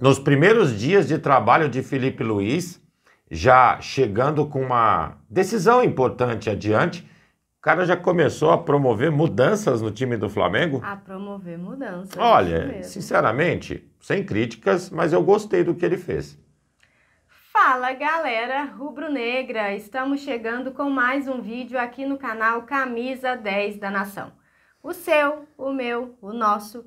Nos primeiros dias de trabalho de Felipe Luiz, já chegando com uma decisão importante adiante, o cara já começou a promover mudanças no time do Flamengo. A promover mudanças. Olha, sinceramente, sem críticas, mas eu gostei do que ele fez. Fala galera rubro-negra, estamos chegando com mais um vídeo aqui no canal Camisa 10 da Nação. O seu, o meu, o nosso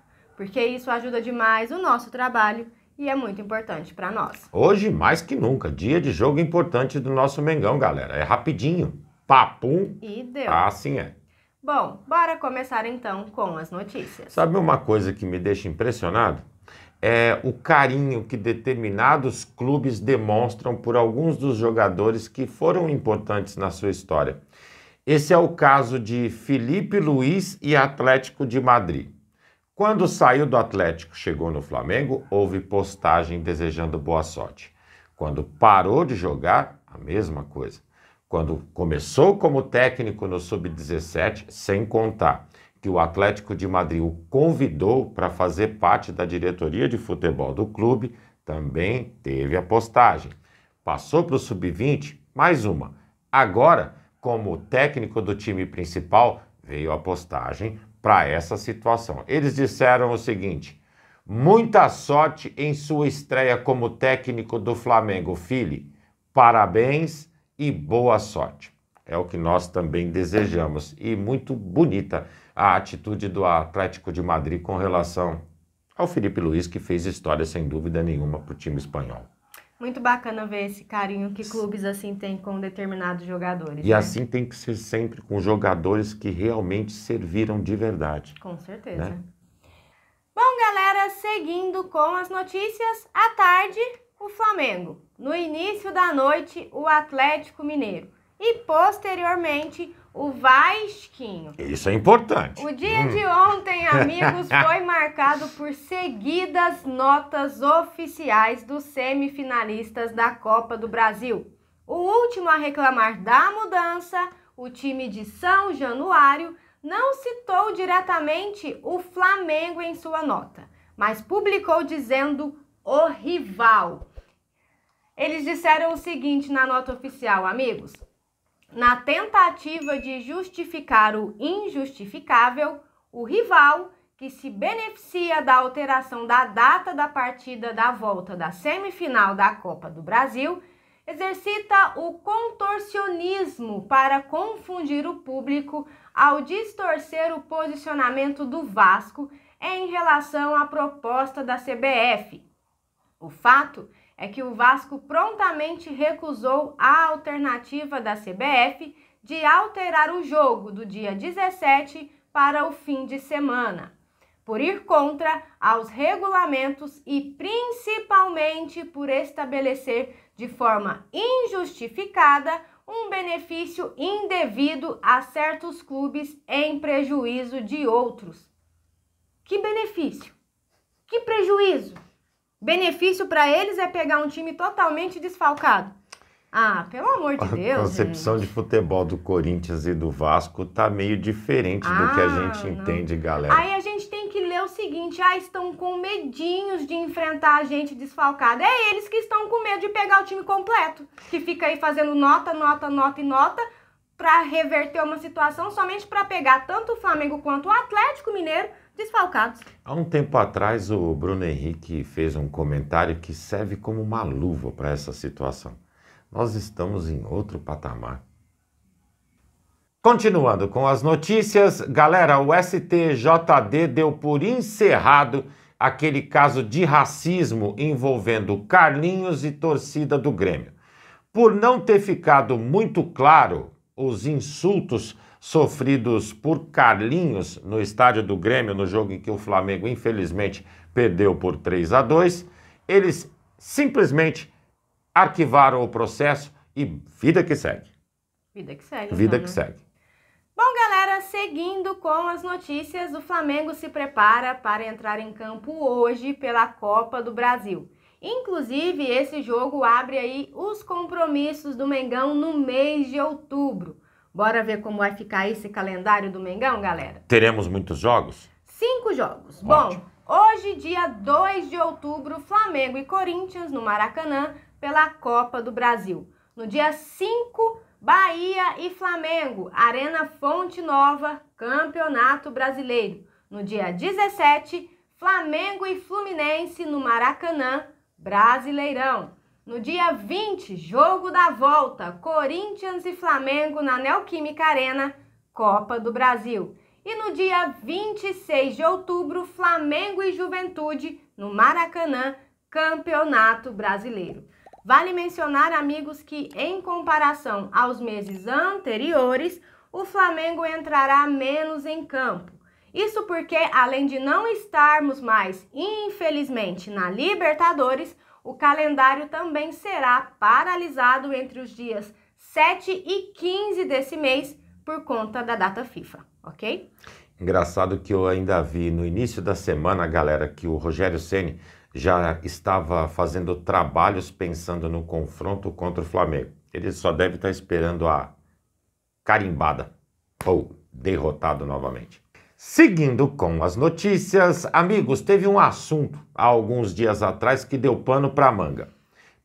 porque isso ajuda demais o nosso trabalho e é muito importante para nós. Hoje mais que nunca, dia de jogo importante do nosso Mengão, galera. É rapidinho, papum. E deu. Assim é. Bom, bora começar então com as notícias. Sabe uma coisa que me deixa impressionado? É o carinho que determinados clubes demonstram por alguns dos jogadores que foram importantes na sua história. Esse é o caso de Felipe Luiz e Atlético de Madrid. Quando saiu do Atlético, chegou no Flamengo, houve postagem desejando boa sorte. Quando parou de jogar, a mesma coisa. Quando começou como técnico no sub-17, sem contar que o Atlético de Madrid o convidou para fazer parte da diretoria de futebol do clube, também teve a postagem. Passou para o sub-20, mais uma. Agora, como técnico do time principal, veio a postagem para essa situação. Eles disseram o seguinte: muita sorte em sua estreia como técnico do Flamengo, filho. Parabéns e boa sorte. É o que nós também desejamos. E muito bonita a atitude do Atlético de Madrid com relação ao Felipe Luiz, que fez história sem dúvida nenhuma para o time espanhol. Muito bacana ver esse carinho que clubes assim têm com determinados jogadores. E né? assim tem que ser sempre com jogadores que realmente serviram de verdade. Com certeza. Né? Bom, galera, seguindo com as notícias, à tarde, o Flamengo. No início da noite, o Atlético Mineiro e posteriormente o Vasquinho. Isso é importante. O dia hum. de ontem, amigos, foi marcado por seguidas notas oficiais dos semifinalistas da Copa do Brasil. O último a reclamar da mudança, o time de São Januário, não citou diretamente o Flamengo em sua nota, mas publicou dizendo o rival. Eles disseram o seguinte na nota oficial, amigos: na tentativa de justificar o injustificável, o rival, que se beneficia da alteração da data da partida da volta da semifinal da Copa do Brasil, exercita o contorcionismo para confundir o público ao distorcer o posicionamento do Vasco em relação à proposta da CBF. O fato é que o Vasco prontamente recusou a alternativa da CBF de alterar o jogo do dia 17 para o fim de semana, por ir contra aos regulamentos e principalmente por estabelecer de forma injustificada um benefício indevido a certos clubes em prejuízo de outros. Que benefício? Que prejuízo? benefício para eles é pegar um time totalmente desfalcado. Ah, pelo amor de Deus. A concepção gente. de futebol do Corinthians e do Vasco tá meio diferente ah, do que a ah, gente não. entende, galera. Aí a gente tem que ler o seguinte: ah, estão com medinhos de enfrentar a gente desfalcada. É eles que estão com medo de pegar o time completo, que fica aí fazendo nota, nota, nota e nota para reverter uma situação somente para pegar tanto o Flamengo quanto o Atlético Mineiro desfalcados. Há um tempo atrás, o Bruno Henrique fez um comentário que serve como uma luva para essa situação. Nós estamos em outro patamar. Continuando com as notícias, galera, o STJD deu por encerrado aquele caso de racismo envolvendo Carlinhos e torcida do Grêmio. Por não ter ficado muito claro os insultos sofridos por Carlinhos no estádio do Grêmio, no jogo em que o Flamengo, infelizmente, perdeu por 3 a 2, eles simplesmente arquivaram o processo e vida que segue. Vida que segue. Vida então, que né? segue. Bom, galera, seguindo com as notícias, o Flamengo se prepara para entrar em campo hoje pela Copa do Brasil. Inclusive, esse jogo abre aí os compromissos do Mengão no mês de outubro. Bora ver como vai ficar esse calendário do Mengão, galera? Teremos muitos jogos? Cinco jogos. Ótimo. Bom, hoje, dia 2 de outubro, Flamengo e Corinthians no Maracanã pela Copa do Brasil. No dia 5, Bahia e Flamengo, Arena Fonte Nova, Campeonato Brasileiro. No dia 17, Flamengo e Fluminense no Maracanã, Brasileirão. No dia 20, jogo da volta, Corinthians e Flamengo na Neoquímica Arena, Copa do Brasil. E no dia 26 de outubro, Flamengo e Juventude no Maracanã, Campeonato Brasileiro. Vale mencionar, amigos, que em comparação aos meses anteriores, o Flamengo entrará menos em campo. Isso porque, além de não estarmos mais, infelizmente, na Libertadores, o calendário também será paralisado entre os dias 7 e 15 desse mês por conta da data FIFA, ok? Engraçado que eu ainda vi no início da semana, galera, que o Rogério Ceni já estava fazendo trabalhos pensando no confronto contra o Flamengo. Ele só deve estar esperando a carimbada ou derrotado novamente. Seguindo com as notícias, amigos, teve um assunto há alguns dias atrás que deu pano para manga.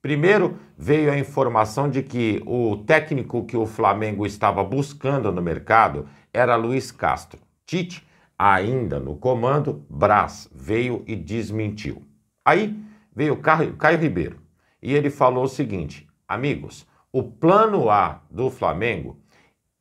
Primeiro, veio a informação de que o técnico que o Flamengo estava buscando no mercado era Luiz Castro. Tite, ainda no comando, Brás veio e desmentiu. Aí veio o Caio Ribeiro e ele falou o seguinte: amigos, o plano A do Flamengo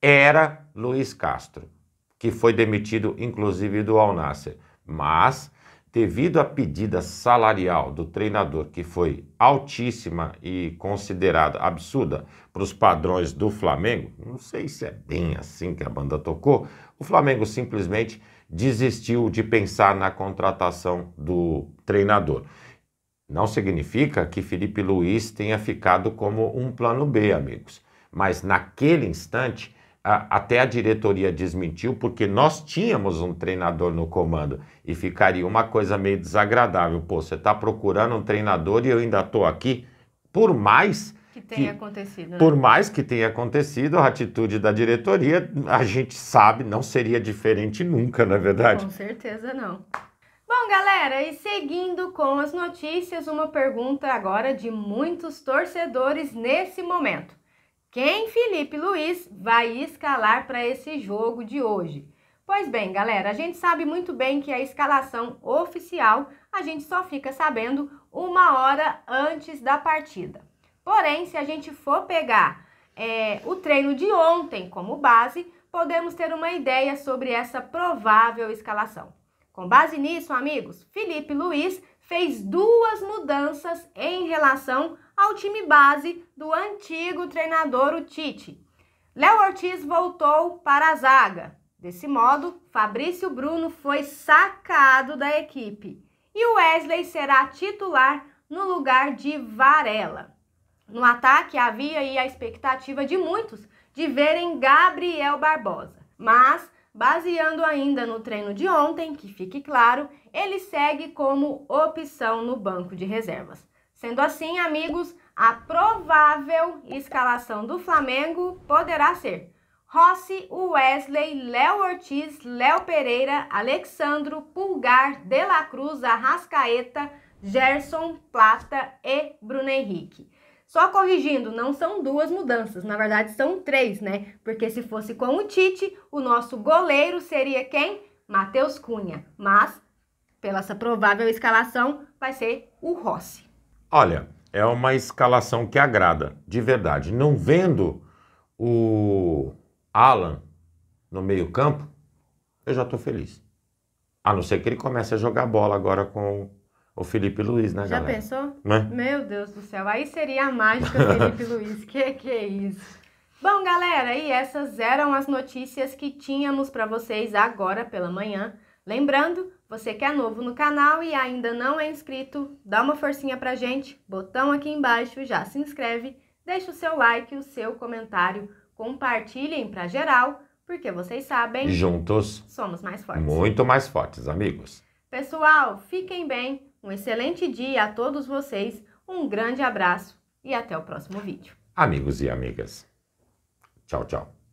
era Luiz Castro que foi demitido inclusive do Al Nasser. Mas, devido à pedida salarial do treinador, que foi altíssima e considerada absurda para os padrões do Flamengo, não sei se é bem assim que a banda tocou, o Flamengo simplesmente desistiu de pensar na contratação do treinador. Não significa que Felipe Luiz tenha ficado como um plano B, amigos, mas naquele instante a, até a diretoria desmentiu, porque nós tínhamos um treinador no comando e ficaria uma coisa meio desagradável. Pô, você está procurando um treinador e eu ainda estou aqui, por mais. Que tenha que, acontecido. Né? Por mais que tenha acontecido, a atitude da diretoria, a gente sabe, não seria diferente nunca, na é verdade? Com certeza não. Bom, galera, e seguindo com as notícias, uma pergunta agora de muitos torcedores nesse momento. Quem Felipe Luiz vai escalar para esse jogo de hoje? Pois bem, galera, a gente sabe muito bem que a escalação oficial a gente só fica sabendo uma hora antes da partida. Porém, se a gente for pegar é, o treino de ontem como base, podemos ter uma ideia sobre essa provável escalação. Com base nisso, amigos, Felipe Luiz fez duas mudanças em relação ao time base do antigo treinador o Tite. Léo Ortiz voltou para a zaga. Desse modo, Fabrício Bruno foi sacado da equipe e Wesley será titular no lugar de Varela. No ataque havia aí a expectativa de muitos de verem Gabriel Barbosa, mas baseando ainda no treino de ontem, que fique claro, ele segue como opção no banco de reservas. Sendo assim, amigos, a provável escalação do Flamengo poderá ser Rossi, Wesley, Léo Ortiz, Léo Pereira, Alexandro, Pulgar, De La Cruz, Arrascaeta, Gerson, Plata e Bruno Henrique. Só corrigindo, não são duas mudanças, na verdade são três, né? Porque se fosse com o Tite, o nosso goleiro seria quem? Matheus Cunha. Mas, pela essa provável escalação, vai ser o Rossi. Olha, é uma escalação que agrada, de verdade. Não vendo o Alan no meio-campo, eu já estou feliz. A não ser que ele comece a jogar bola agora com o Felipe Luiz, né, já galera? Já pensou? Né? Meu Deus do céu, aí seria a mágica Felipe Luiz. Que que é isso? Bom, galera, e essas eram as notícias que tínhamos para vocês agora pela manhã. Lembrando, você que é novo no canal e ainda não é inscrito, dá uma forcinha pra gente, botão aqui embaixo, já se inscreve, deixa o seu like, o seu comentário, compartilhem pra geral, porque vocês sabem... Juntos... Somos mais fortes. Muito mais fortes, amigos. Pessoal, fiquem bem, um excelente dia a todos vocês, um grande abraço e até o próximo vídeo. Amigos e amigas, tchau, tchau.